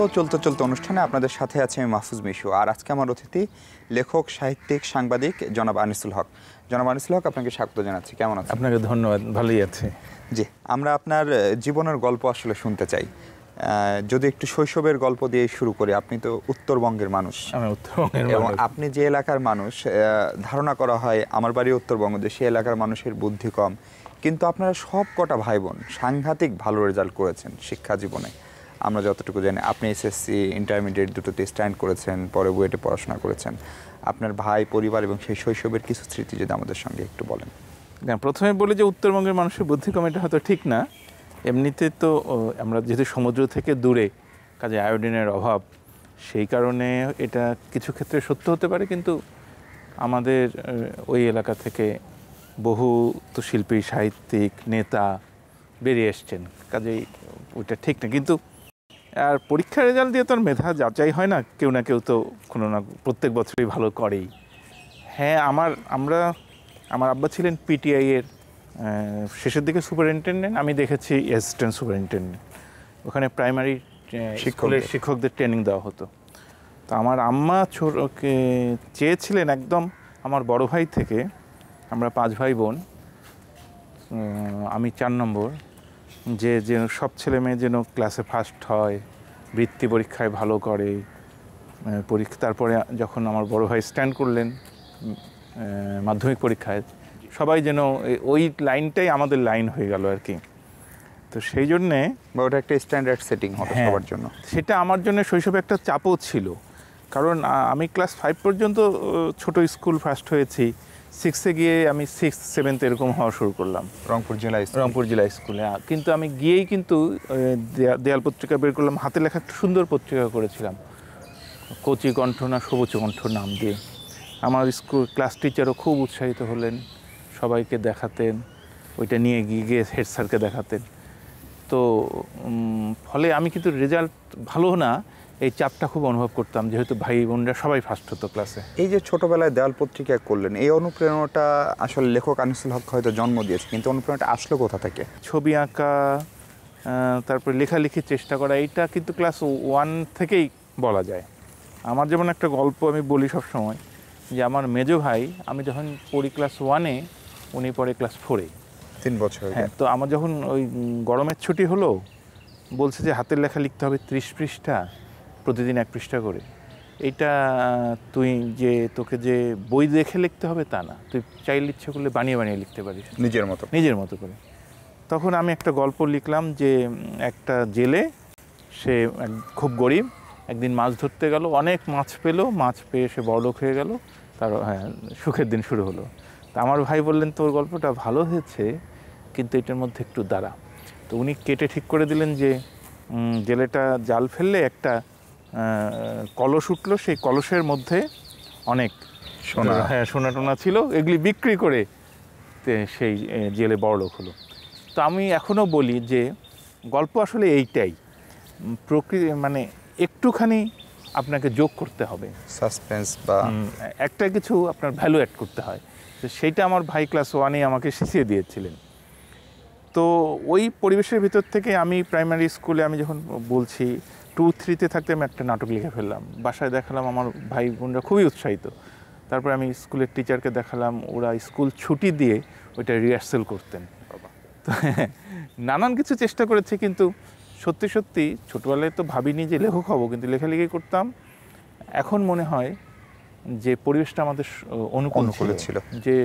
মতো চলতে চলতে অনুষ্ঠানে আপনাদের সাথে আছে আমি মাহফুজ মিশু আর আজকে আমার অতিথি লেখক সাহিত্যিক সাংবাদিক জনাব আনিসুল হক জনাব আনিসুল হক আপনাকে স্বাগত জানাচ্ছি কেমন আছে আপনাকে ধন্যবাদ ভালোই আছে জি আমরা আপনার জীবনের গল্প আসলে শুনতে চাই যদি একটু শৈশবের গল্প দিয়ে শুরু করি আপনি তো উত্তরবঙ্গের মানুষ এবং আপনি যে এলাকার মানুষ ধারণা করা হয় আমার বাড়ি উত্তরবঙ্গ যে সে এলাকার মানুষের বুদ্ধি কম কিন্তু আপনারা সব কটা ভাই বোন সাংঘাতিক ভালো রেজাল্ট করেছেন শিক্ষা জীবনে আমরা যতটুকু জানি আপনি এসএসসি ইন্টারমিডিয়েট দুটোতে স্ট্যান্ড করেছেন পরে বুয়েটে পড়াশোনা করেছেন আপনার ভাই পরিবার এবং সেই শৈশবের কিছু স্মৃতি যদি আমাদের সঙ্গে একটু বলেন প্রথমে বলি যে উত্তরবঙ্গের মানুষের বুদ্ধি কম এটা হয়তো ঠিক না এমনিতে তো আমরা যেহেতু সমুদ্র থেকে দূরে কাজে আয়োডিনের অভাব সেই কারণে এটা কিছু ক্ষেত্রে সত্য হতে পারে কিন্তু আমাদের ওই এলাকা থেকে বহু তো শিল্পী সাহিত্যিক নেতা বেরিয়ে এসছেন কাজেই ওইটা ঠিক না কিন্তু আর পরীক্ষার রেজাল্ট দিয়ে তো আর মেধা যাচাই হয় না কেউ না কেউ তো কোনো না প্রত্যেক বছরই ভালো করেই হ্যাঁ আমার আমরা আমার আব্বা ছিলেন পিটিআই এর শেষের দিকে সুপারিনটেন্ডেন্ট আমি দেখেছি অ্যাসিস্ট্যান্ট সুপারিনটেন্ডেন্ট ওখানে প্রাইমারি শিক্ষকের শিক্ষকদের ট্রেনিং দেওয়া হতো তো আমার আম্মা ছোটকে চেয়েছিলেন একদম আমার বড় ভাই থেকে আমরা পাঁচ ভাই বোন আমি চার নম্বর যে যেন সব ছেলে মেয়ে যেন ক্লাসে ফার্স্ট হয় বৃত্তি পরীক্ষায় ভালো করে পরীক্ষা তারপরে যখন আমার বড় ভাই স্ট্যান্ড করলেন মাধ্যমিক পরীক্ষায় সবাই যেন ওই লাইনটাই আমাদের লাইন হয়ে গেল আর কি তো সেই জন্যে বা ওটা একটা স্ট্যান্ডার্ড সেটিং হবে হ্যাঁ, সবার জন্য সেটা আমার জন্য শৈশবে একটা চাপও ছিল কারণ আমি ক্লাস ফাইভ পর্যন্ত ছোট স্কুল ফার্স্ট হয়েছি সিক্সে গিয়ে আমি সিক্স সেভেন্থ এরকম হওয়া শুরু করলাম রংপুর জেলা রংপুর জেলা স্কুলে হ্যাঁ। কিন্তু আমি গিয়েই কিন্তু দেয়াল পত্রিকা বের করলাম হাতে লেখা একটা সুন্দর পত্রিকা করেছিলাম কচি কণ্ঠ না সবুজ কণ্ঠ নাম দিয়ে আমার স্কুল ক্লাস টিচারও খুব উৎসাহিত হলেন সবাইকে দেখাতেন ওইটা নিয়ে গিয়ে গিয়ে হেড স্যারকে দেখাতেন তো ফলে আমি কিন্তু রেজাল্ট ভালো না এই চাপটা খুব অনুভব করতাম যেহেতু ভাই বোনরা সবাই ফার্স্ট হতো ক্লাসে এই যে ছোটবেলায় দেয়াল পত্রিকা করলেন এই অনুপ্রেরণাটা আসলে লেখক আনিসুল হক হয়তো জন্ম দিয়েছে কিন্তু অনুপ্রেরণাটা আসলো কোথা থেকে ছবি আঁকা তারপরে লেখালেখির চেষ্টা করা এইটা কিন্তু ক্লাস ওয়ান থেকেই বলা যায় আমার যেমন একটা গল্প আমি বলি সব সময় যে আমার মেজো ভাই আমি যখন পড়ি ক্লাস ওয়ানে উনি পড়ে ক্লাস ফোরে তিন বছর হ্যাঁ তো আমার যখন ওই গরমের ছুটি হলো বলছে যে হাতের লেখা লিখতে হবে ত্রিশ পৃষ্ঠা প্রতিদিন এক পৃষ্ঠা করে এটা তুই যে তোকে যে বই দেখে লিখতে হবে তা না তুই চাইলে ইচ্ছা করলে বানিয়ে বানিয়ে লিখতে পারিস নিজের মতো নিজের মতো করে তখন আমি একটা গল্প লিখলাম যে একটা জেলে সে খুব গরিব একদিন মাছ ধরতে গেল অনেক মাছ পেলো মাছ পেয়ে সে বড়লোক হয়ে গেল তার হ্যাঁ সুখের দিন শুরু হলো তা আমার ভাই বললেন তোর গল্পটা ভালো হয়েছে কিন্তু এটার মধ্যে একটু দাঁড়া তো উনি কেটে ঠিক করে দিলেন যে জেলেটা জাল ফেললে একটা কলস উঠলো সেই কলসের মধ্যে অনেক সোনা হ্যাঁ সোনা টোনা ছিল এগুলি বিক্রি করে সেই জেলে বড়লোক হলো তো আমি এখনও বলি যে গল্প আসলে এইটাই প্রকৃতি মানে একটুখানি আপনাকে যোগ করতে হবে সাসপেন্স বা একটা কিছু আপনার ভ্যালু অ্যাড করতে হয় তো সেইটা আমার ভাই ক্লাস ওয়ানে আমাকে শিখিয়ে দিয়েছিলেন তো ওই পরিবেশের ভিতর থেকে আমি প্রাইমারি স্কুলে আমি যখন বলছি টু থ্রিতে থাকতে আমি একটা নাটক লিখে ফেললাম বাসায় দেখালাম আমার ভাই বোনরা খুবই উৎসাহিত তারপরে আমি স্কুলের টিচারকে দেখালাম ওরা স্কুল ছুটি দিয়ে ওইটা রিহার্সেল করতেন নানান কিছু চেষ্টা করেছি কিন্তু সত্যি সত্যি ছোটোবেলায় তো ভাবিনি যে লেখক হব কিন্তু লেখালেখি করতাম এখন মনে হয় যে পরিবেশটা আমাদের অনুকূল ছিল যে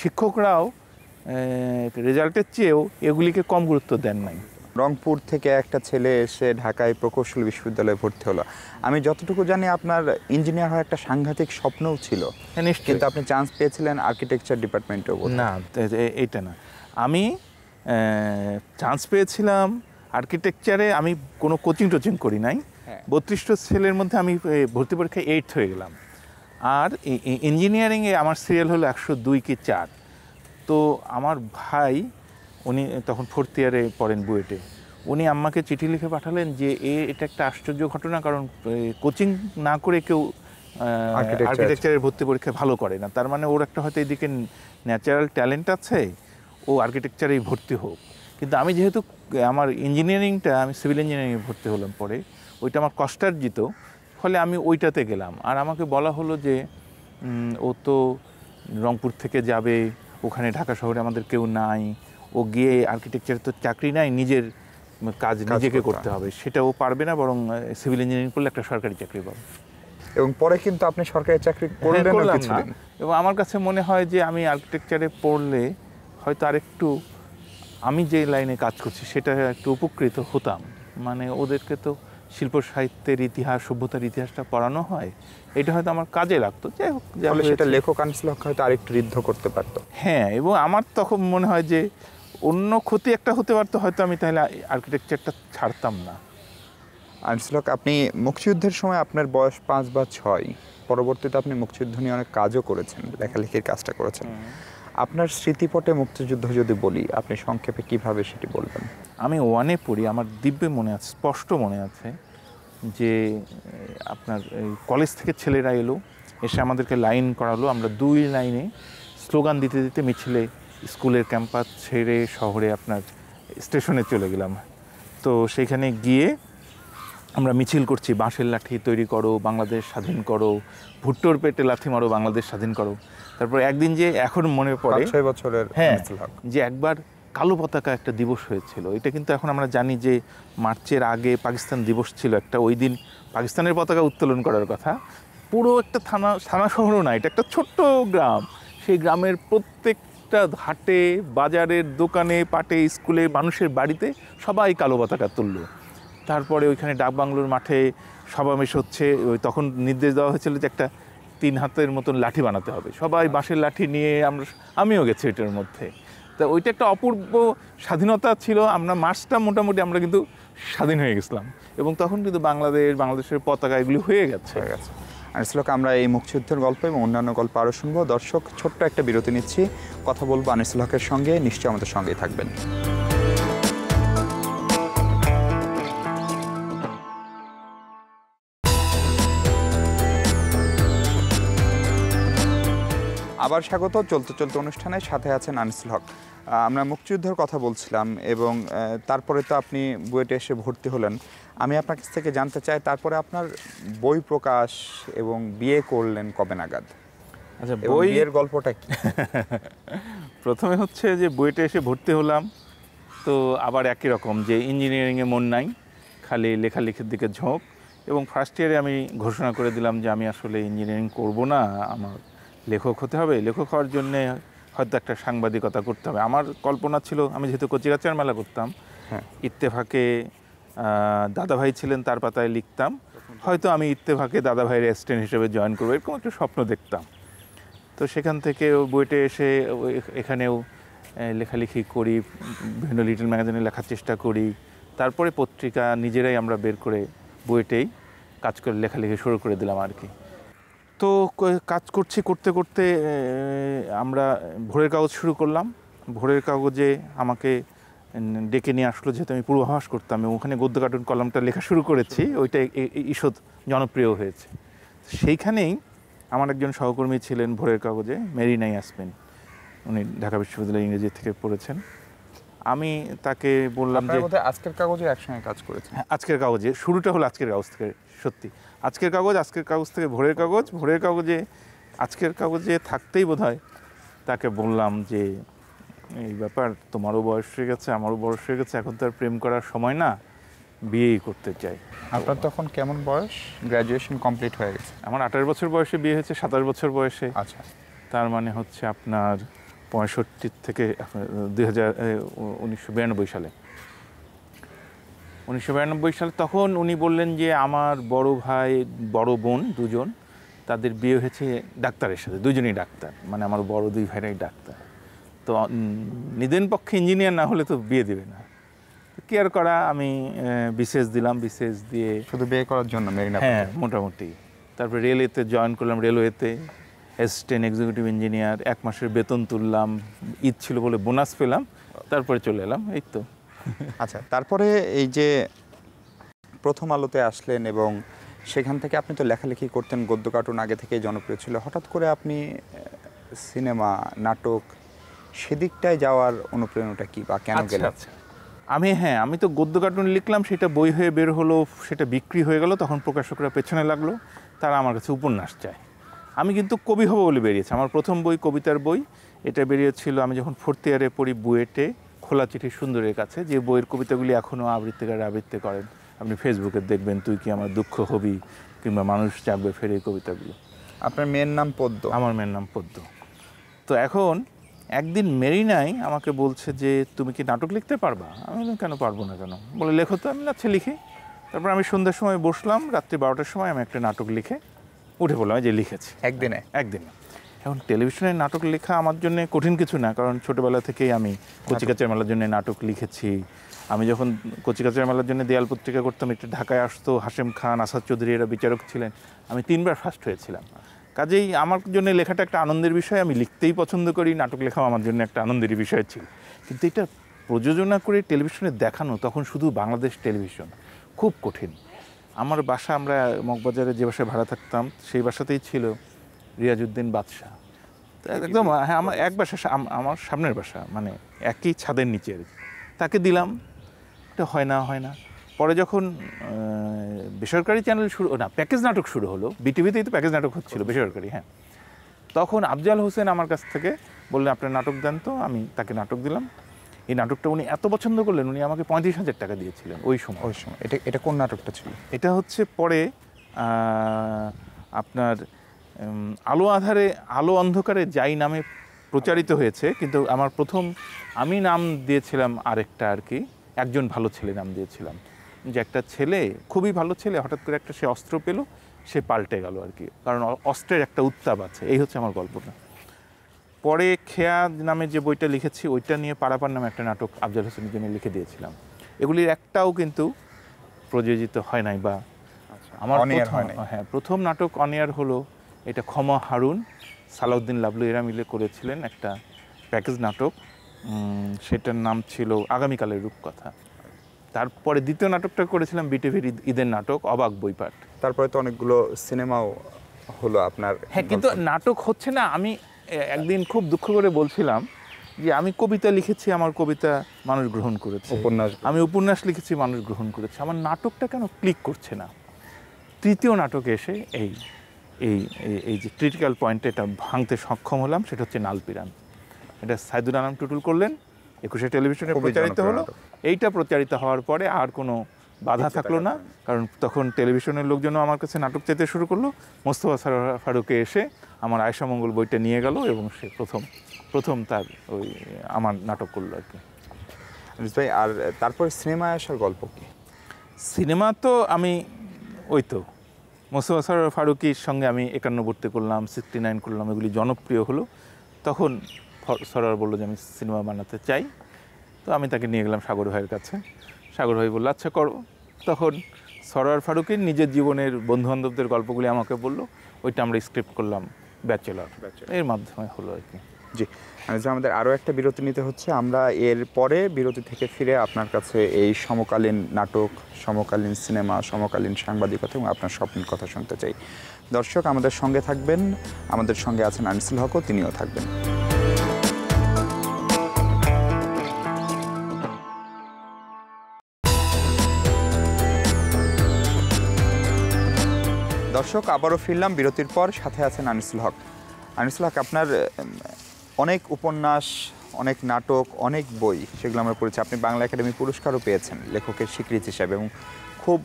শিক্ষকরাও রেজাল্টের চেয়েও এগুলিকে কম গুরুত্ব দেন নাই রংপুর থেকে একটা ছেলে এসে ঢাকায় প্রকৌশল বিশ্ববিদ্যালয়ে ভর্তি হলো আমি যতটুকু জানি আপনার ইঞ্জিনিয়ার হওয়ার একটা সাংঘাতিক স্বপ্নও ছিল হ্যাঁ, কিন্তু আপনি চান্স পেয়েছিলেন আর্কিটেকচার ডিপার্টমেন্টেও না এটা না আমি চান্স পেয়েছিলাম আর্কিটেকচারে আমি কোনো কোচিং টোচিং করি নাই হ্যাঁ। বত্রিশটা ছেলের মধ্যে আমি ভর্তি পরীক্ষায় এইট হয়ে গেলাম আর ইঞ্জিনিয়ারিংয়ে আমার সিরিয়াল হলো একশো দুই কি চার তো আমার ভাই উনি তখন ফোর্থ ইয়ারে পড়েন বুয়েটে উনি আম্মাকে চিঠি লিখে পাঠালেন যে এ এটা একটা আশ্চর্য ঘটনা কারণ কোচিং না করে কেউ আর্কিটেকচারের ভর্তি পরীক্ষা ভালো করে না তার মানে ওর একটা হয়তো এদিকে ন্যাচারাল ট্যালেন্ট আছে ও আর্কিটেকচারেই ভর্তি হোক কিন্তু আমি যেহেতু আমার ইঞ্জিনিয়ারিংটা আমি সিভিল ইঞ্জিনিয়ারিংয়ে ভর্তি হলাম পরে ওইটা আমার কষ্টার্জিত ফলে আমি ওইটাতে গেলাম আর আমাকে বলা হলো যে ও তো রংপুর থেকে যাবে ওখানে ঢাকা শহরে আমাদের কেউ নাই ও গিয়ে আর্কিটেকচারে তো চাকরি নাই নিজের কাজ নিজেকে করতে হবে সেটা ও পারবে না বরং সিভিল ইঞ্জিনিয়ারিং করলে একটা সরকারি চাকরি পাবে এবং পরে কিন্তু আপনি সরকারি চাকরি হ্যাঁ, করলেন না এবং আমার কাছে মনে হয় যে আমি আর্কিটেকচারে পড়লে হয়তো আরেকটু আমি যে লাইনে কাজ করছি সেটা একটু উপকৃত হতাম মানে ওদেরকে তো শিল্প সাহিত্যের ইতিহাস সভ্যতার ইতিহাসটা পড়ানো হয় এটা হয়তো আমার কাজে লাগতো যাই হোক সেটা লেখক আনসলক হয়তো আরেকটু ঋদ্ধ করতে পারতো হ্যাঁ এবং আমার তখন মনে হয় যে অন্য ক্ষতি একটা হতে পারতো হয়তো আমি তাহলে আর্কিটেকচারটা ছাড়তাম না আনসলক আপনি মুক্তিযুদ্ধের সময় আপনার বয়স পাঁচ বা ছয় পরবর্তীতে আপনি মুক্তিযুদ্ধ নিয়ে অনেক কাজও করেছেন লেখালেখির কাজটা করেছেন আপনার স্মৃতিপটে মুক্তিযুদ্ধ যদি বলি আপনি সংক্ষেপে কিভাবে সেটি বলবেন আমি ওয়ানে পড়ি আমার দিব্যে মনে আছে স্পষ্ট মনে আছে যে আপনার কলেজ থেকে ছেলেরা এলো এসে আমাদেরকে লাইন করালো আমরা দুই লাইনে স্লোগান দিতে দিতে মিছিলে স্কুলের ক্যাম্পাস ছেড়ে শহরে আপনার স্টেশনে চলে গেলাম তো সেখানে গিয়ে আমরা মিছিল করছি বাঁশের লাঠি তৈরি করো বাংলাদেশ স্বাধীন করো ভুট্টোর পেটে লাঠি মারো বাংলাদেশ স্বাধীন করো তারপর একদিন যে এখন মনে পড়ে ছয় বছরের হ্যাঁ যে একবার কালো পতাকা একটা দিবস হয়েছিল এটা কিন্তু এখন আমরা জানি যে মার্চের আগে পাকিস্তান দিবস ছিল একটা ওই দিন পাকিস্তানের পতাকা উত্তোলন করার কথা পুরো একটা থানা থানা শহরও না এটা একটা ছোট্ট গ্রাম সেই গ্রামের প্রত্যেক প্রত্যেকটা হাটে বাজারের দোকানে পাটে স্কুলে মানুষের বাড়িতে সবাই কালো পতাকা তুলল তারপরে ওইখানে ডাকবাংলোর মাঠে সমাবেশ হচ্ছে ওই তখন নির্দেশ দেওয়া হয়েছিল যে একটা তিন হাতের মতন লাঠি বানাতে হবে সবাই বাঁশের লাঠি নিয়ে আমরা আমিও গেছি এটার মধ্যে তা ওইটা একটা অপূর্ব স্বাধীনতা ছিল আমরা মার্চটা মোটামুটি আমরা কিন্তু স্বাধীন হয়ে গেছিলাম এবং তখন কিন্তু বাংলাদেশ বাংলাদেশের পতাকা এগুলি হয়ে গেছে হয়ে গেছে আর শ্লোক আমরা এই মুক্তিযুদ্ধের গল্প এবং অন্যান্য গল্প আরও শুনবো দর্শক ছোট্ট একটা বিরতি নিচ্ছি কথা বলবো আনিসুল হকের সঙ্গে নিশ্চয়ই আমাদের সঙ্গেই থাকবেন আবার স্বাগত চলতে চলতে অনুষ্ঠানে সাথে আছেন আনিসুল হক আমরা মুক্তিযুদ্ধের কথা বলছিলাম এবং তারপরে তো আপনি বুয়েটে এসে ভর্তি হলেন আমি আপনার কাছ থেকে জানতে চাই তারপরে আপনার বই প্রকাশ এবং বিয়ে করলেন কবে নাগাদ আচ্ছা বইয়ের গল্পটা কি প্রথমে হচ্ছে যে বইটা এসে ভর্তি হলাম তো আবার একই রকম যে ইঞ্জিনিয়ারিংয়ে মন নাই খালি লেখালেখির দিকে ঝোঁক এবং ফার্স্ট ইয়ারে আমি ঘোষণা করে দিলাম যে আমি আসলে ইঞ্জিনিয়ারিং করব না আমার লেখক হতে হবে লেখক হওয়ার জন্যে হয়তো একটা সাংবাদিকতা করতে হবে আমার কল্পনা ছিল আমি যেহেতু কচিরাচার মেলা করতাম হ্যাঁ। ইত্তেফাকে দাদাভাই ছিলেন তার পাতায় লিখতাম হয়তো আমি ইত্তেফাকে দাদাভাইয়ের অ্যাসিস্ট্যান্ট হিসেবে জয়েন করবো এরকম একটা স্বপ্ন দেখতাম তো সেখান থেকে বইটে এসে এখানেও লেখালেখি করি বিভিন্ন লিটল ম্যাগাজিনে লেখার চেষ্টা করি তারপরে পত্রিকা নিজেরাই আমরা বের করে বইটেই কাজ করে লেখালেখি শুরু করে দিলাম আর কি তো কাজ করছি করতে করতে আমরা ভোরের কাগজ শুরু করলাম ভোরের কাগজে আমাকে ডেকে নিয়ে আসলো যেহেতু আমি পূর্বাভাস করতাম এবং ওখানে গদ্য কার্টুন কলমটা লেখা শুরু করেছি ওইটা ঈষৎ জনপ্রিয় হয়েছে সেইখানেই আমার একজন সহকর্মী ছিলেন ভোরের কাগজে মেরিনাই আসবেন উনি ঢাকা বিশ্ববিদ্যালয় ইংরেজি থেকে পড়েছেন আমি তাকে বললাম যে আজকের কাগজে একসঙ্গে কাজ করেছি হ্যাঁ, আজকের কাগজে শুরুটা হলো আজকের কাগজ থেকে সত্যি আজকের কাগজ আজকের কাগজ থেকে ভোরের কাগজ ভোরের কাগজে আজকের কাগজে থাকতেই বোধ তাকে বললাম যে এই ব্যাপার তোমারও বয়স হয়ে গেছে আমারও বয়স হয়ে গেছে এখন তো আর প্রেম করার সময় না বিয়েই করতে চাই আপনার তখন কেমন বয়স গ্র্যাজুয়েশন কমপ্লিট হয়ে গেছে আমার আঠারো বছর বয়সে বিয়ে হয়েছে সাতাশ বছর বয়সে আচ্ছা তার মানে হচ্ছে আপনার পঁয়ষট্টি থেকে দুই হাজার উনিশশো বিরানব্বই সালে উনিশশো বিরানব্বই সালে তখন উনি বললেন যে আমার বড় ভাই বড় বোন দুজন তাদের বিয়ে হয়েছে ডাক্তারের সাথে দুজনেই ডাক্তার মানে আমার বড় দুই ভাইরাই ডাক্তার তো নিদেন পক্ষে ইঞ্জিনিয়ার না হলে তো বিয়ে দেবে না কেয়ার করা আমি বিশেষ দিলাম বিশেষ দিয়ে শুধু বিয়ে করার জন্য হ্যাঁ মোটামুটি তারপরে রেলওয়েতে জয়েন করলাম রেলওয়েতে অ্যাসিস্ট্যান্ট এক্সিকিউটিভ ইঞ্জিনিয়ার এক মাসের বেতন তুললাম ঈদ ছিল বলে বোনাস পেলাম তারপরে চলে এলাম এই তো আচ্ছা তারপরে এই যে প্রথম আলোতে আসলেন এবং সেখান থেকে আপনি তো লেখালেখি করতেন গদ্য কার্টুন আগে থেকেই জনপ্রিয় ছিল হঠাৎ করে আপনি সিনেমা নাটক সেদিকটায় যাওয়ার অনুপ্রেরণাটা কি বা কেন আচ্ছা, গেল আচ্ছা। আমি হ্যাঁ আমি তো গদ্য কার্টুন লিখলাম সেটা বই হয়ে বের হলো সেটা বিক্রি হয়ে গেল তখন প্রকাশকরা পেছনে লাগলো তারা আমার কাছে উপন্যাস চায় আমি কিন্তু কবি হব বলে বেরিয়েছি আমার প্রথম বই কবিতার বই এটা বেরিয়েছিল আমি যখন ফোর্থ ইয়ারে পড়ি বুয়েটে খোলা চিঠি সুন্দরের কাছে যে বইয়ের কবিতাগুলি এখনও আবৃত্তিকার আবৃত্তি করেন আপনি ফেসবুকে দেখবেন তুই কি আমার দুঃখ হবি কিংবা মানুষ চাপবে ফেরে কবিতাগুলো আপনার মেয়ের নাম পদ্ম আমার মেয়ের নাম পদ্ম তো এখন একদিন মেরিনাই আমাকে বলছে যে তুমি কি নাটক লিখতে পারবা আমি কেন পারবো না কেন বলে লেখো তো আমি আচ্ছা লিখি তারপর আমি সন্ধ্যার সময় বসলাম রাত্রি বারোটার সময় আমি একটা নাটক লিখে উঠে পড়লাম যে লিখেছি একদিনে একদিনে এখন টেলিভিশনে নাটক লেখা আমার জন্য কঠিন কিছু না কারণ ছোটোবেলা থেকেই আমি কচিকাচার মেলার জন্য নাটক লিখেছি আমি যখন কচিকাচার মেলার জন্য দেয়াল পত্রিকা করতাম একটু ঢাকায় আসতো হাশেম খান আসাদ চৌধুরী এরা বিচারক ছিলেন আমি তিনবার ফার্স্ট হয়েছিলাম কাজেই আমার জন্য লেখাটা একটা আনন্দের বিষয় আমি লিখতেই পছন্দ করি নাটক লেখাও আমার জন্য একটা আনন্দের বিষয় ছিল কিন্তু এটা প্রযোজনা করে টেলিভিশনে দেখানো তখন শুধু বাংলাদেশ টেলিভিশন খুব কঠিন আমার বাসা আমরা মগবাজারে যে বাসায় ভাড়া থাকতাম সেই বাসাতেই ছিল রিয়াজুদ্দিন বাদশাহ একদম হ্যাঁ আমার এক বাসা আমার সামনের বাসা মানে একই ছাদের নিচের তাকে দিলাম এটা হয় না হয় না পরে যখন বেসরকারি চ্যানেল শুরু না প্যাকেজ নাটক শুরু হলো বিটিভিতেই তো প্যাকেজ নাটক হচ্ছিল বেসরকারি হ্যাঁ তখন আফজাল হোসেন আমার কাছ থেকে বললেন আপনার নাটক দেন তো আমি তাকে নাটক দিলাম এই নাটকটা উনি এত পছন্দ করলেন উনি আমাকে পঁয়ত্রিশ হাজার টাকা দিয়েছিলেন ওই সময় ওই সময় এটা এটা কোন নাটকটা ছিল এটা হচ্ছে পরে আপনার আলো আধারে আলো অন্ধকারে যাই নামে প্রচারিত হয়েছে কিন্তু আমার প্রথম আমি নাম দিয়েছিলাম আরেকটা আর কি একজন ভালো ছেলে নাম দিয়েছিলাম যে একটা ছেলে খুবই ভালো ছেলে হঠাৎ করে একটা সে অস্ত্র পেল সে পাল্টে গেল আর কি কারণ অস্ত্রের একটা উত্তাপ আছে এই হচ্ছে আমার গল্পটা পরে খেয়া নামে যে বইটা লিখেছি ওইটা নিয়ে পারাপার নামে একটা নাটক আফজাল হোসেনের জন্য লিখে দিয়েছিলাম এগুলির একটাও কিন্তু প্রযোজিত হয় নাই বা আচ্ছা, আমার হ্যাঁ প্রথম নাটক অনেয়ার হলো এটা ক্ষমা হারুন সালাউদ্দিন লাবলু এরা মিলে করেছিলেন একটা প্যাকেজ নাটক সেটার নাম ছিল আগামীকালের রূপকথা তারপরে দ্বিতীয় নাটকটা করেছিলাম বিটিভির ঈদের নাটক অবাক বইপাঠ তারপরে তো অনেকগুলো সিনেমাও হলো আপনার হ্যাঁ কিন্তু নাটক হচ্ছে না আমি একদিন খুব দুঃখ করে বলছিলাম যে আমি কবিতা লিখেছি আমার কবিতা মানুষ গ্রহণ করেছে উপন্যাস আমি উপন্যাস লিখেছি মানুষ গ্রহণ করেছে আমার নাটকটা কেন ক্লিক করছে না তৃতীয় নাটক এসে এই এই এই যে ক্রিটিক্যাল পয়েন্টে এটা ভাঙতে সক্ষম হলাম সেটা হচ্ছে নালপিরান এটা সাইদুল আলম টুটুল করলেন একুশে টেলিভিশনে প্রচারিত হলো এইটা প্রচারিত হওয়ার পরে আর কোনো বাধা থাকলো না কারণ তখন টেলিভিশনের লোকজনও আমার কাছে নাটক চাইতে শুরু করলো মোস্তফা ফারুকে এসে আমার আয়সা মঙ্গল বইটা নিয়ে গেল এবং সে প্রথম প্রথম তার ওই আমার নাটক করলো আর কি ভাই আর তারপরে সিনেমায় আসার গল্প কি সিনেমা তো আমি ওই তো মোস্তফা সরোয়ার ফারুকির সঙ্গে আমি একান্নবর্তী করলাম সিক্সটি নাইন করলাম এগুলি জনপ্রিয় হলো তখন সরার বললো যে আমি সিনেমা বানাতে চাই তো আমি তাকে নিয়ে গেলাম সাগর ভাইয়ের কাছে সাগর ভাই বললো আচ্ছা করো তখন সরার ফারুকের নিজের জীবনের বন্ধুবান্ধবদের গল্পগুলি আমাকে বললো ওইটা আমরা স্ক্রিপ্ট করলাম ব্যাচেলর এর মাধ্যমে হলো আর কি জি আমাদের আরও একটা বিরতি নিতে হচ্ছে আমরা এর পরে বিরতি থেকে ফিরে আপনার কাছে এই সমকালীন নাটক সমকালীন সিনেমা সমকালীন সাংবাদিকতা এবং আপনার স্বপ্নের কথা শুনতে চাই দর্শক আমাদের সঙ্গে থাকবেন আমাদের সঙ্গে আছেন আনিসুল হকও তিনিও থাকবেন দর্শক আবারও ফিরলাম বিরতির পর সাথে আছেন আনিসুল হক আনিসুল হক আপনার অনেক উপন্যাস অনেক নাটক অনেক বই সেগুলো আমরা পড়েছি আপনি বাংলা একাডেমি পুরস্কারও পেয়েছেন লেখকের স্বীকৃতি হিসাবে এবং খুব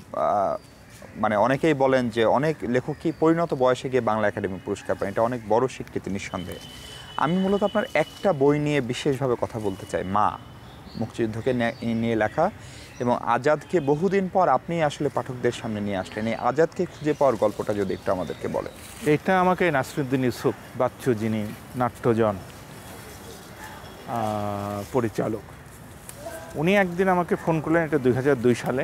মানে অনেকেই বলেন যে অনেক লেখকই পরিণত বয়সে গিয়ে বাংলা একাডেমি পুরস্কার পান এটা অনেক বড় স্বীকৃতি নিঃসন্দেহে আমি মূলত আপনার একটা বই নিয়ে বিশেষভাবে কথা বলতে চাই মা মুক্তিযুদ্ধকে নিয়ে লেখা এবং আজাদকে বহুদিন পর আপনি আসলে পাঠকদের সামনে নিয়ে আসলেন এই আজাদকে খুঁজে পাওয়ার গল্পটা যদি একটু আমাদেরকে বলে এটা আমাকে নাসরুদ্দিন ইউসুফ বাচ্চু যিনি নাট্যজন পরিচালক উনি একদিন আমাকে ফোন করলেন এটা দুই সালে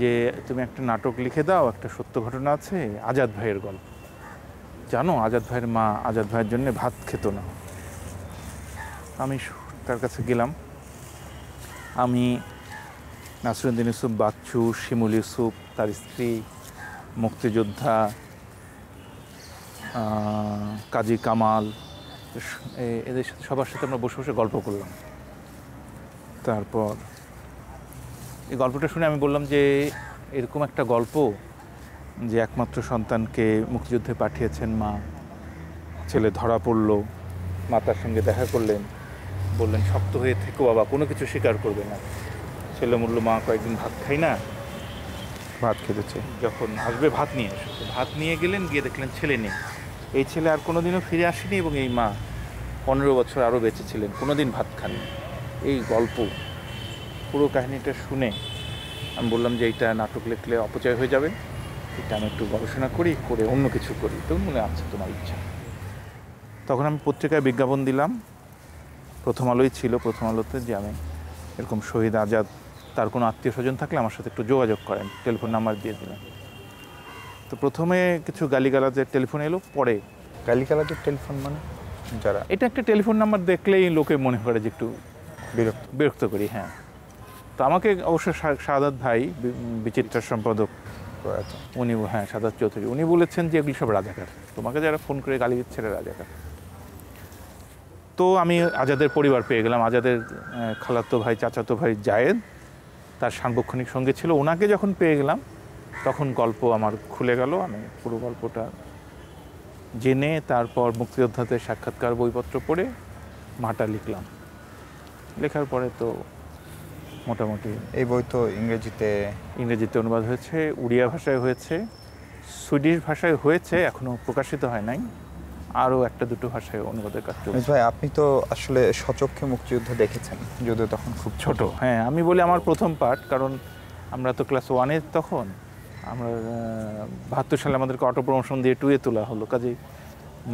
যে তুমি একটা নাটক লিখে দাও একটা সত্য ঘটনা আছে আজাদ ভাইয়ের গল্প জানো আজাদ ভাইয়ের মা আজাদ ভাইয়ের জন্য ভাত খেত না আমি তার কাছে গেলাম আমি নাসরুদ্দিন ইউসুফ বাচ্চু শিমুল ইউসুফ তার স্ত্রী মুক্তিযোদ্ধা কাজী কামাল এদের সাথে সবার সাথে আমরা বসে বসে গল্প করলাম তারপর এই গল্পটা শুনে আমি বললাম যে এরকম একটা গল্প যে একমাত্র সন্তানকে মুক্তিযুদ্ধে পাঠিয়েছেন মা ছেলে ধরা পড়ল মাতার সঙ্গে দেখা করলেন বললেন শক্ত হয়ে থেকো বাবা কোনো কিছু স্বীকার করবে না ছেলে মূল্য মা কয়েকদিন ভাত খাই না ভাত খেতেছে যখন আসবে ভাত নিয়ে আসবে ভাত নিয়ে গেলেন গিয়ে দেখলেন ছেলে নেই এই ছেলে আর কোনোদিনও ফিরে আসেনি এবং এই মা পনেরো বছর আরও বেঁচে ছিলেন দিন ভাত খাননি এই গল্প পুরো কাহিনীটা শুনে আমি বললাম যে এইটা নাটক লিখলে অপচয় হয়ে যাবে এটা আমি একটু গবেষণা করি করে অন্য কিছু করি তো মনে আছে তোমার ইচ্ছা তখন আমি পত্রিকায় বিজ্ঞাপন দিলাম প্রথম আলোই ছিল প্রথম আলোতে যে আমি এরকম শহীদ আজাদ তার কোনো আত্মীয় স্বজন থাকলে আমার সাথে একটু যোগাযোগ করেন টেলিফোন নাম্বার দিয়ে দিলেন তো প্রথমে কিছু গালিগালাজের টেলিফোন এলো পরে গালিগালাজের টেলিফোন মানে যারা এটা একটা টেলিফোন নাম্বার দেখলেই লোকে মনে করে যে একটু বিরক্ত বিরক্ত করি হ্যাঁ তো আমাকে অবশ্য সাদাত ভাই বিচিত্রার সম্পাদক উনি হ্যাঁ সাদাত চৌধুরী উনি বলেছেন যে এগুলি সব রাজাকার তোমাকে যারা ফোন করে গালি দিচ্ছে রাজাকার তো আমি আজাদের পরিবার পেয়ে গেলাম আজাদের খালাতো ভাই চাচাতো ভাই জায়েদ তার সাংবক্ষণিক সঙ্গে ছিল ওনাকে যখন পেয়ে গেলাম তখন গল্প আমার খুলে গেল আমি পুরো গল্পটা জেনে তারপর মুক্তিযোদ্ধাদের সাক্ষাৎকার বইপত্র পড়ে মাটা লিখলাম লেখার পরে তো মোটামুটি এই বই তো ইংরেজিতে ইংরেজিতে অনুবাদ হয়েছে উড়িয়া ভাষায় হয়েছে সুইডিশ ভাষায় হয়েছে এখনও প্রকাশিত হয় নাই আরও একটা দুটো ভাষায় অনুবাদের কাজ চলছে ভাই আপনি তো আসলে সচক্ষে মুক্তিযুদ্ধ দেখেছেন যদিও তখন খুব ছোট হ্যাঁ আমি বলি আমার প্রথম পাঠ কারণ আমরা তো ক্লাস ওয়ানে তখন আমরা বাহাত্তর সালে আমাদেরকে অটো প্রমোশন দিয়ে টুয়ে তোলা হলো কাজেই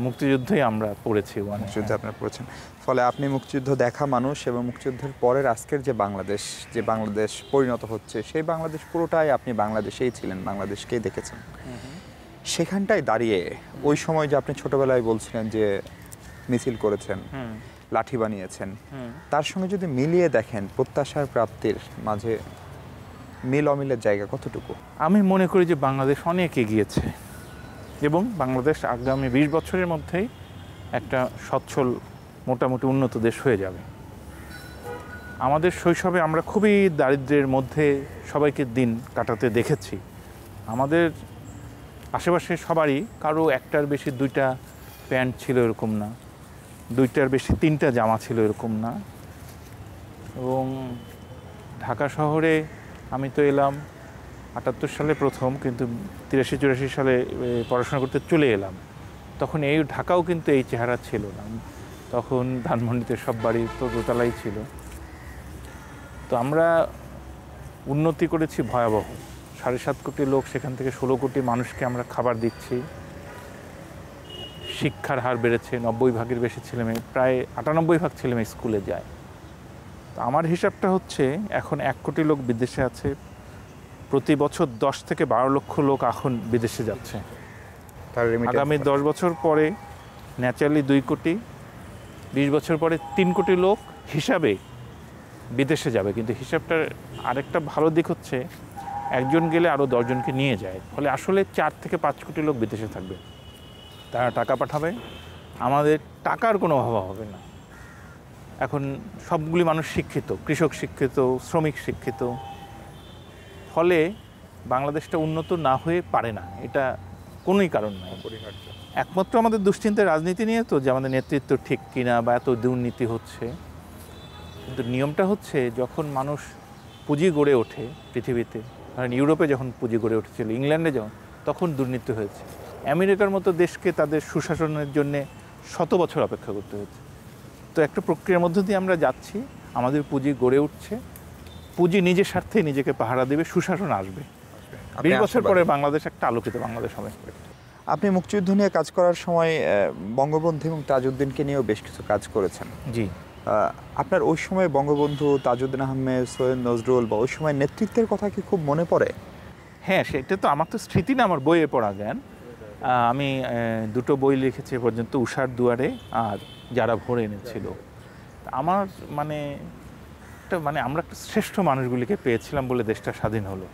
মুক্তিযুদ্ধই আমরা পড়েছি ওয়ান যুদ্ধে আপনারা পড়েছেন ফলে আপনি মুক্তিযুদ্ধ দেখা মানুষ এবং মুক্তিযুদ্ধের পরের আজকের যে বাংলাদেশ যে বাংলাদেশ পরিণত হচ্ছে সেই বাংলাদেশ পুরোটাই আপনি বাংলাদেশেই ছিলেন বাংলাদেশকেই দেখেছেন সেখানটায় দাঁড়িয়ে ওই সময় যে আপনি ছোটবেলায় বলছিলেন যে মিছিল করেছেন লাঠি বানিয়েছেন তার সঙ্গে যদি মিলিয়ে দেখেন প্রত্যাশার প্রাপ্তির মাঝে মিল অমিলের জায়গা কতটুকু আমি মনে করি যে বাংলাদেশ অনেক এগিয়েছে এবং বাংলাদেশ আগামী বিশ বছরের মধ্যেই একটা সচ্ছল মোটামুটি উন্নত দেশ হয়ে যাবে আমাদের শৈশবে আমরা খুবই দারিদ্রের মধ্যে সবাইকে দিন কাটাতে দেখেছি আমাদের আশেপাশে সবারই কারো একটার বেশি দুইটা প্যান্ট ছিল এরকম না দুইটার বেশি তিনটা জামা ছিল এরকম না এবং ঢাকা শহরে আমি তো এলাম আটাত্তর সালে প্রথম কিন্তু তিরাশি চুরাশি সালে পড়াশোনা করতে চলে এলাম তখন এই ঢাকাও কিন্তু এই চেহারা ছিল না তখন ধানমন্ডিতে সব বাড়ি তো দোতলাই ছিল তো আমরা উন্নতি করেছি ভয়াবহ সাড়ে সাত কোটি লোক সেখান থেকে ষোলো কোটি মানুষকে আমরা খাবার দিচ্ছি শিক্ষার হার বেড়েছে নব্বই ভাগের বেশি ছেলেমেয়ে প্রায় আটানব্বই ভাগ ছেলেমেয়ে স্কুলে যায় তো আমার হিসাবটা হচ্ছে এখন এক কোটি লোক বিদেশে আছে প্রতি বছর দশ থেকে বারো লক্ষ লোক এখন বিদেশে যাচ্ছে আগামী দশ বছর পরে ন্যাচারালি দুই কোটি বিশ বছর পরে তিন কোটি লোক হিসাবে বিদেশে যাবে কিন্তু হিসাবটার আরেকটা ভালো দিক হচ্ছে একজন গেলে আরও দশজনকে নিয়ে যায় ফলে আসলে চার থেকে পাঁচ কোটি লোক বিদেশে থাকবে তারা টাকা পাঠাবে আমাদের টাকার কোনো অভাব হবে না এখন সবগুলি মানুষ শিক্ষিত কৃষক শিক্ষিত শ্রমিক শিক্ষিত ফলে বাংলাদেশটা উন্নত না হয়ে পারে না এটা কোনোই কারণ নয় একমাত্র আমাদের দুশ্চিন্তা রাজনীতি নিয়ে তো যে আমাদের নেতৃত্ব ঠিক কিনা বা এত দুর্নীতি হচ্ছে কিন্তু নিয়মটা হচ্ছে যখন মানুষ পুঁজি গড়ে ওঠে পৃথিবীতে কারণ ইউরোপে যখন পুঁজি গড়ে উঠেছিল ইংল্যান্ডে যখন তখন দুর্নীতি হয়েছে আমেরিকার মতো দেশকে তাদের সুশাসনের জন্যে শত বছর অপেক্ষা করতে হয়েছে তো একটা প্রক্রিয়ার মধ্য দিয়ে আমরা যাচ্ছি আমাদের পুঁজি গড়ে উঠছে পুঁজি নিজের স্বার্থে নিজেকে পাহারা দেবে সুশাসন আসবে বিশ বছর পরে বাংলাদেশ একটা আলোকিত বাংলাদেশ হবে আপনি মুক্তিযুদ্ধ নিয়ে কাজ করার সময় বঙ্গবন্ধু এবং তাজউদ্দিনকে নিয়েও বেশ কিছু কাজ করেছেন জি আপনার ওই সময় বঙ্গবন্ধু তাজউদ্দিন আহমেদ সৈয়দ নজরুল বা ওই সময় নেতৃত্বের কথা কি খুব মনে পড়ে হ্যাঁ সেটা তো আমার তো স্মৃতি না আমার বইয়ে পড়া জ্ঞান আমি দুটো বই লিখেছি পর্যন্ত উষার দুয়ারে আর যারা ভরে এনেছিল আমার মানে একটা মানে আমরা একটা শ্রেষ্ঠ মানুষগুলিকে পেয়েছিলাম বলে দেশটা স্বাধীন হলো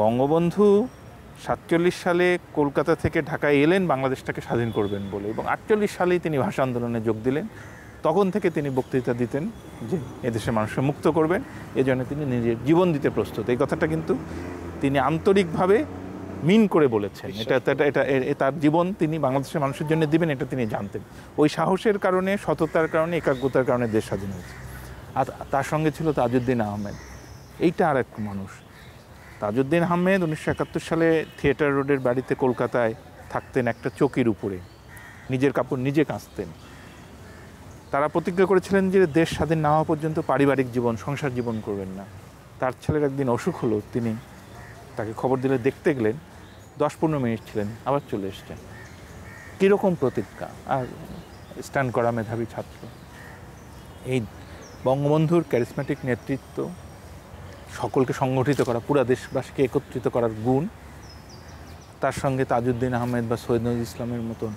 বঙ্গবন্ধু সাতচল্লিশ সালে কলকাতা থেকে ঢাকায় এলেন বাংলাদেশটাকে স্বাধীন করবেন বলে এবং আটচল্লিশ সালেই তিনি ভাষা আন্দোলনে যোগ দিলেন তখন থেকে তিনি বক্তৃতা দিতেন যে এদেশের মানুষকে মুক্ত করবেন এজন্য তিনি নিজের জীবন দিতে প্রস্তুত এই কথাটা কিন্তু তিনি আন্তরিকভাবে মিন করে বলেছেন এটা এটা তার জীবন তিনি বাংলাদেশের মানুষের জন্য দিবেন এটা তিনি জানতেন ওই সাহসের কারণে সততার কারণে একাগ্রতার কারণে দেশ স্বাধীন হয়েছে আর তার সঙ্গে ছিল তাজউদ্দিন আহমেদ এইটা আর এক মানুষ তাজউদ্দিন আহমেদ উনিশশো একাত্তর সালে থিয়েটার রোডের বাড়িতে কলকাতায় থাকতেন একটা চকির উপরে নিজের কাপড় নিজে কাঁচতেন তারা প্রতিজ্ঞা করেছিলেন যে দেশ স্বাধীন না হওয়া পর্যন্ত পারিবারিক জীবন সংসার জীবন করবেন না তার ছেলের একদিন অসুখ হলো তিনি তাকে খবর দিলে দেখতে গেলেন দশ পনেরো মিনিট ছিলেন আবার চলে এসছেন কীরকম প্রতিজ্ঞা আর স্ট্যান্ড করা মেধাবী ছাত্র এই বঙ্গবন্ধুর ক্যারিসম্যাটিক নেতৃত্ব সকলকে সংগঠিত করা পুরা দেশবাসীকে একত্রিত করার গুণ তার সঙ্গে তাজউদ্দিন আহমেদ বা সৈয়দ ইসলামের মতন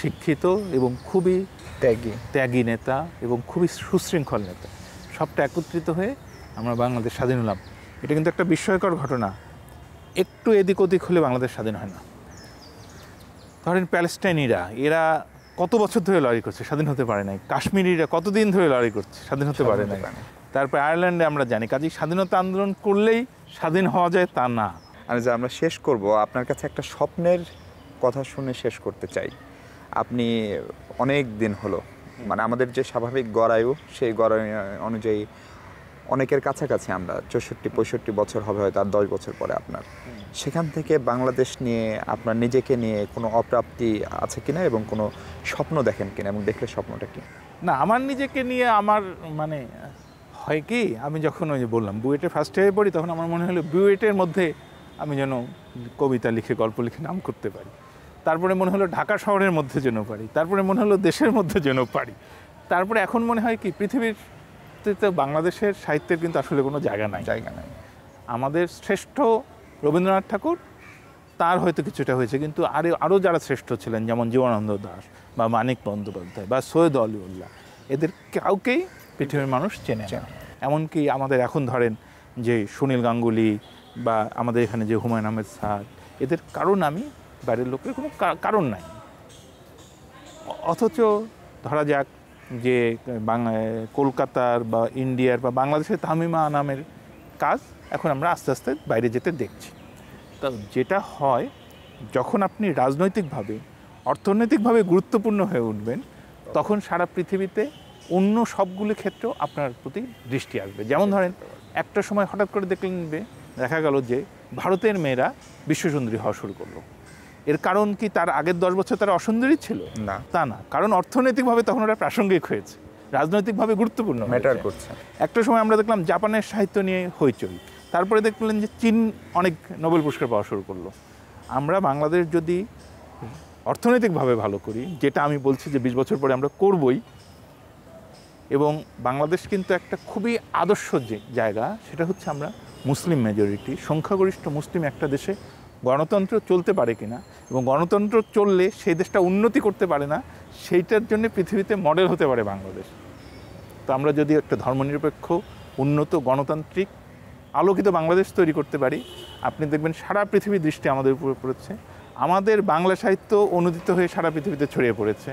শিক্ষিত এবং খুবই ত্যাগী ত্যাগী নেতা এবং খুবই সুশৃঙ্খল নেতা সবটা একত্রিত হয়ে আমরা বাংলাদেশ স্বাধীন হলাম এটা কিন্তু একটা বিস্ময়কর ঘটনা একটু এদিক ওদিক হলে বাংলাদেশ স্বাধীন হয় না ধরেন প্যালেস্টাইনিরা এরা কত বছর ধরে লড়াই করছে স্বাধীন হতে পারে নাই কাশ্মীরিরা কতদিন ধরে লড়াই করছে স্বাধীন হতে পারে নাই তারপরে আয়ারল্যান্ডে আমরা জানি কাজেই স্বাধীনতা আন্দোলন করলেই স্বাধীন হওয়া যায় তা না আমি যে আমরা শেষ করব আপনার কাছে একটা স্বপ্নের কথা শুনে শেষ করতে চাই আপনি অনেক দিন হলো মানে আমাদের যে স্বাভাবিক গড়ায়ু সেই গড়ায় অনুযায়ী অনেকের কাছাকাছি আমরা চৌষট্টি পঁয়ষট্টি বছর হবে হয়তো আর দশ বছর পরে আপনার সেখান থেকে বাংলাদেশ নিয়ে আপনার নিজেকে নিয়ে কোনো অপ্রাপ্তি আছে কিনা এবং কোনো স্বপ্ন দেখেন কিনা এবং দেখলে স্বপ্নটা কি না আমার নিজেকে নিয়ে আমার মানে হয় কি আমি যখন ওই যে বললাম বুয়েটে ফার্স্ট ইয়ারে পড়ি তখন আমার মনে হলো বুয়েটের মধ্যে আমি যেন কবিতা লিখে গল্প লিখে নাম করতে পারি তারপরে মনে হলো ঢাকা শহরের মধ্যে যেন পারি তারপরে মনে হলো দেশের মধ্যে যেন পারি তারপরে এখন মনে হয় কি পৃথিবীর তো বাংলাদেশের সাহিত্যের কিন্তু আসলে কোনো জায়গা নাই জায়গা নাই আমাদের শ্রেষ্ঠ রবীন্দ্রনাথ ঠাকুর তার হয়তো কিছুটা হয়েছে কিন্তু আরে আরও যারা শ্রেষ্ঠ ছিলেন যেমন জীবনানন্দ দাস বা মানিক বন্দ্যোপাধ্যায় বা সৈয়দ আলিউল্লাহ এদের কাউকেই পৃথিবীর মানুষ চেনে এমনকি আমাদের এখন ধরেন যে সুনীল গাঙ্গুলি বা আমাদের এখানে যে হুমায়ুন আহমেদ স্যার এদের কারো নামই বাইরের লোকের কোনো কারণ নাই অথচ ধরা যাক যে কলকাতার বা ইন্ডিয়ার বা বাংলাদেশের তামিমা নামের কাজ এখন আমরা আস্তে আস্তে বাইরে যেতে দেখছি তা যেটা হয় যখন আপনি রাজনৈতিকভাবে অর্থনৈতিকভাবে গুরুত্বপূর্ণ হয়ে উঠবেন তখন সারা পৃথিবীতে অন্য সবগুলো ক্ষেত্রেও আপনার প্রতি দৃষ্টি আসবে যেমন ধরেন একটা সময় হঠাৎ করে দেখলেন দেখা গেল যে ভারতের মেয়েরা বিশ্বসুন্দরী হওয়া শুরু করলো এর কারণ কি তার আগের দশ বছর তারা অসুন্দরী ছিল না তা না কারণ অর্থনৈতিকভাবে তখন ওরা প্রাসঙ্গিক হয়েছে রাজনৈতিকভাবে গুরুত্বপূর্ণ ম্যাটার করছে একটা সময় আমরা দেখলাম জাপানের সাহিত্য নিয়ে হইচই তারপরে দেখলেন যে চীন অনেক নোবেল পুরস্কার পাওয়া শুরু করলো আমরা বাংলাদেশ যদি অর্থনৈতিকভাবে ভালো করি যেটা আমি বলছি যে বিশ বছর পরে আমরা করবই এবং বাংলাদেশ কিন্তু একটা খুবই আদর্শ যে জায়গা সেটা হচ্ছে আমরা মুসলিম মেজরিটি সংখ্যাগরিষ্ঠ মুসলিম একটা দেশে গণতন্ত্র চলতে পারে কিনা এবং গণতন্ত্র চললে সেই দেশটা উন্নতি করতে পারে না সেইটার জন্য পৃথিবীতে মডেল হতে পারে বাংলাদেশ তো আমরা যদি একটা ধর্মনিরপেক্ষ উন্নত গণতান্ত্রিক আলোকিত বাংলাদেশ তৈরি করতে পারি আপনি দেখবেন সারা পৃথিবীর দৃষ্টি আমাদের উপরে পড়েছে আমাদের বাংলা সাহিত্য অনুদিত হয়ে সারা পৃথিবীতে ছড়িয়ে পড়েছে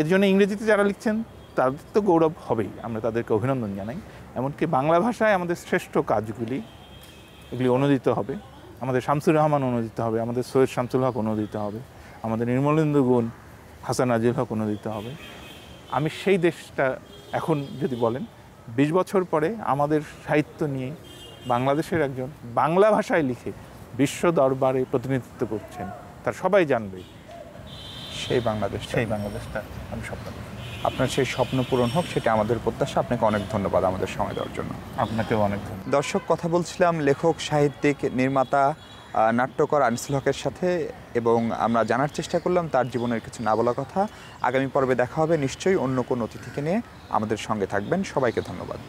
এর জন্য ইংরেজিতে যারা লিখছেন তাদের তো গৌরব হবেই আমরা তাদেরকে অভিনন্দন জানাই এমনকি বাংলা ভাষায় আমাদের শ্রেষ্ঠ কাজগুলি এগুলি অনুদিত হবে আমাদের শামসুর রহমান অনুদিত হবে আমাদের সৈয়দ শামসুল হক অনুদিত হবে আমাদের নির্মলেন্দু গুণ হাসান আজিল হক অনুদিত হবে আমি সেই দেশটা এখন যদি বলেন বিশ বছর পরে আমাদের সাহিত্য নিয়ে বাংলাদেশের একজন বাংলা ভাষায় লিখে বিশ্ব দরবারে প্রতিনিধিত্ব করছেন তার সবাই জানবে সেই বাংলাদেশ সেই বাংলাদেশটা আমি স্বপ্ন আপনার সেই স্বপ্ন পূরণ হোক সেটা আমাদের প্রত্যাশা আপনাকে অনেক ধন্যবাদ আমাদের সময় দেওয়ার জন্য আপনাকেও অনেক দর্শক কথা বলছিলাম লেখক সাহিত্যিক নির্মাতা নাট্যকর আনিসুল হকের সাথে এবং আমরা জানার চেষ্টা করলাম তার জীবনের কিছু না বলা কথা আগামী পর্বে দেখা হবে নিশ্চয়ই অন্য কোনো অতিথিকে নিয়ে আমাদের সঙ্গে থাকবেন সবাইকে ধন্যবাদ